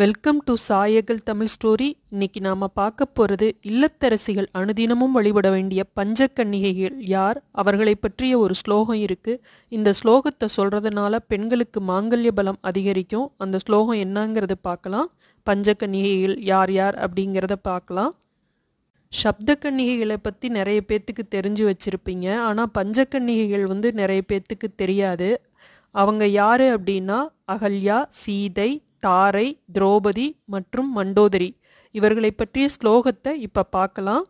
welcome to சாயகல் Tamil story இன்னைக்கு நாம பார்க்க போகிறது இல்லத்தரசிகள் அனுதினமும் வழிபட வேண்டிய கன்னிகைகள் யார் அவர்களை பற்றிய ஒரு ஸ்லோகம் இருக்கு இந்த ஸ்லோகத்தை சொல்றதுனால பெண்களுக்கு மாங்கல்ய பலம் அதிகரிக்கும் அந்த ஸ்லோகம் என்னங்கிறது பார்க்கலாம் பஞ்சக்கன்னிகைகள் யார் யார் அப்படிங்கிறத பார்க்கலாம் சப்த கன்னிகைகளை பற்றி நிறைய பேர்த்துக்கு தெரிஞ்சு வச்சுருப்பீங்க ஆனால் கன்னிகைகள் வந்து நிறைய பேர்த்துக்கு தெரியாது அவங்க யார் அப்படின்னா அகல்யா சீதை தாரை திரௌபதி மற்றும் மண்டோதரி இவர்களை பற்றிய ஸ்லோகத்தை இப்போ பார்க்கலாம்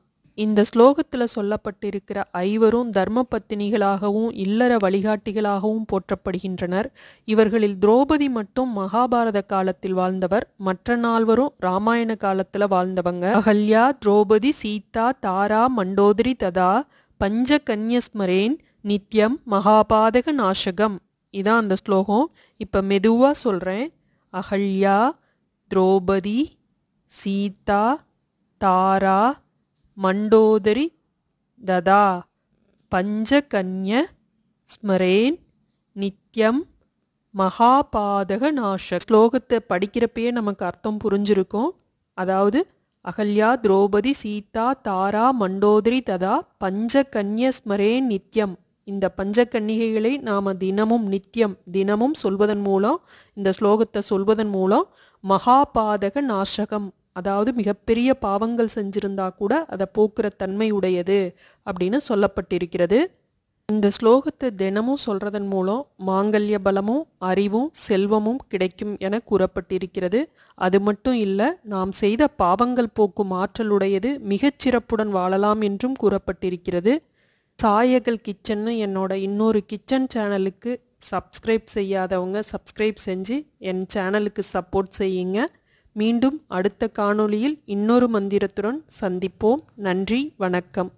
இந்த ஸ்லோகத்தில் சொல்லப்பட்டிருக்கிற ஐவரும் தர்ம பத்தினிகளாகவும் இல்லற வழிகாட்டிகளாகவும் போற்றப்படுகின்றனர் இவர்களில் திரௌபதி மட்டும் மகாபாரத காலத்தில் வாழ்ந்தவர் மற்ற நால்வரும் ராமாயண காலத்தில் வாழ்ந்தவங்க அகல்யா திரௌபதி சீதா தாரா மண்டோதரி ததா பஞ்ச கன்யஸ்மரேன் நித்யம் மகாபாதக நாசகம் இதான் அந்த ஸ்லோகம் இப்போ மெதுவாக சொல்கிறேன் அகல்யா திரௌபதி சீதா தாரா மண்டோதரி ததா பஞ்சகன்ய ஸ்மரேன் நித்யம் மகாபாதக நாஷ ஸ்லோகத்தை படிக்கிறப்பயே நமக்கு அர்த்தம் புரிஞ்சிருக்கும் அதாவது அகல்யா திரௌபதி சீதா தாரா மண்டோதரி ததா பஞ்சகன்ய ஸ்மரேன் நித்யம் இந்த பஞ்ச கன்னிகைகளை நாம் தினமும் நித்தியம் தினமும் சொல்வதன் மூலம் இந்த ஸ்லோகத்தை சொல்வதன் மூலம் மகாபாதக நாசகம் அதாவது மிகப்பெரிய பாவங்கள் செஞ்சிருந்தா கூட அதை போக்குற தன்மை உடையது அப்படின்னு சொல்லப்பட்டிருக்கிறது இந்த ஸ்லோகத்தை தினமும் சொல்றதன் மூலம் மாங்கல்ய பலமும் அறிவும் செல்வமும் கிடைக்கும் என கூறப்பட்டிருக்கிறது அது மட்டும் இல்லை நாம் செய்த பாவங்கள் போக்கும் ஆற்றலுடையது மிகச்சிறப்புடன் வாழலாம் என்றும் கூறப்பட்டிருக்கிறது சாயகல் கிச்சன்னு என்னோட இன்னொரு கிச்சன் சேனலுக்கு சப்ஸ்கிரைப் செய்யாதவங்க சப்ஸ்கிரைப் செஞ்சு என் சேனலுக்கு சப்போர்ட் செய்யுங்க மீண்டும் அடுத்த காணொளியில் இன்னொரு மந்திரத்துடன் சந்திப்போம் நன்றி வணக்கம்